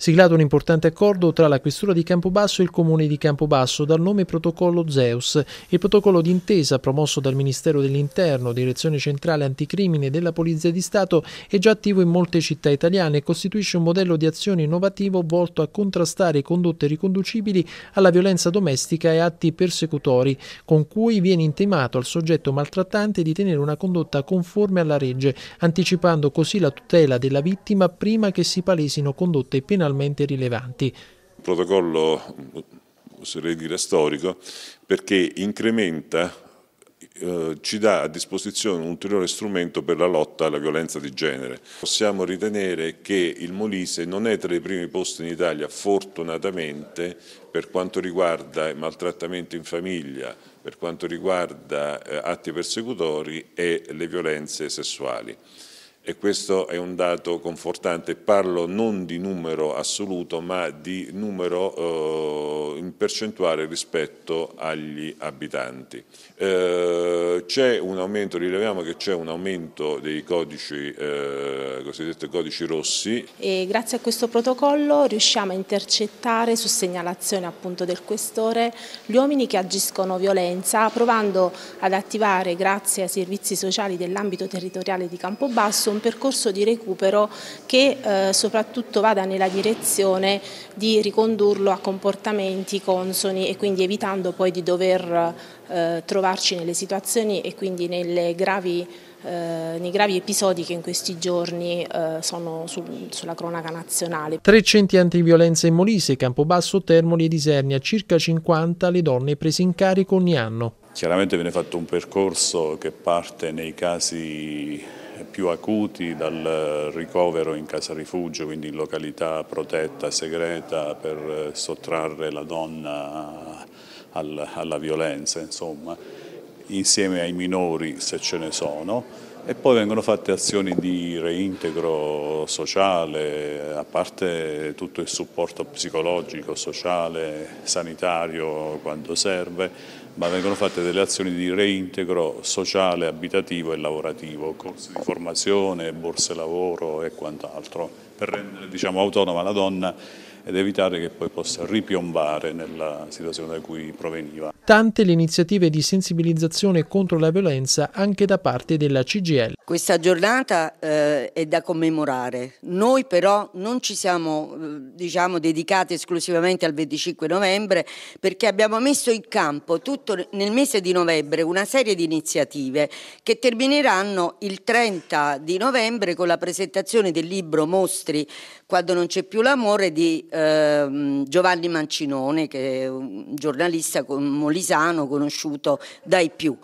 siglato un importante accordo tra la Questura di Campobasso e il Comune di Campobasso dal nome Protocollo Zeus. Il protocollo d'intesa promosso dal Ministero dell'Interno, Direzione Centrale Anticrimine della Polizia di Stato è già attivo in molte città italiane e costituisce un modello di azione innovativo volto a contrastare condotte riconducibili alla violenza domestica e atti persecutori, con cui viene intimato al soggetto maltrattante di tenere una condotta conforme alla legge, anticipando così la tutela della vittima prima che si palesino condotte penali socialmente rilevanti. Il protocollo, oserei dire, storico, perché incrementa, eh, ci dà a disposizione un ulteriore strumento per la lotta alla violenza di genere. Possiamo ritenere che il Molise non è tra i primi posti in Italia, fortunatamente, per quanto riguarda il maltrattamento in famiglia, per quanto riguarda eh, atti persecutori e le violenze sessuali e questo è un dato confortante, parlo non di numero assoluto ma di numero eh, in percentuale rispetto agli abitanti. Eh, aumento, rileviamo che c'è un aumento dei codici, eh, cosiddetti codici rossi. E grazie a questo protocollo riusciamo a intercettare su segnalazione appunto del questore gli uomini che agiscono violenza provando ad attivare grazie ai servizi sociali dell'ambito territoriale di Campobasso attraverso un percorso di recupero che eh, soprattutto vada nella direzione di ricondurlo a comportamenti consoni e quindi evitando poi di dover eh, trovarci nelle situazioni e quindi gravi, eh, nei gravi episodi che in questi giorni eh, sono su, sulla cronaca nazionale. Tre centri antiviolenza in Molise, Campobasso, Termoli e Disernia, circa 50 le donne prese in carico ogni anno. Chiaramente viene fatto un percorso che parte nei casi più acuti dal ricovero in casa rifugio, quindi in località protetta, segreta, per eh, sottrarre la donna alla violenza, insomma, insieme ai minori se ce ne sono e poi vengono fatte azioni di reintegro sociale, a parte tutto il supporto psicologico, sociale, sanitario quando serve, ma vengono fatte delle azioni di reintegro sociale, abitativo e lavorativo, corsi di formazione, borse lavoro e quant'altro, per rendere diciamo, autonoma la donna ed evitare che poi possa ripiombare nella situazione da cui proveniva tante le iniziative di sensibilizzazione contro la violenza anche da parte della CGL. Questa giornata eh, è da commemorare, noi però non ci siamo eh, diciamo, dedicati esclusivamente al 25 novembre perché abbiamo messo in campo tutto nel mese di novembre una serie di iniziative che termineranno il 30 di novembre con la presentazione del libro Mostri quando non c'è più l'amore di eh, Giovanni Mancinone che è un giornalista con Molina Lisano conosciuto dai più.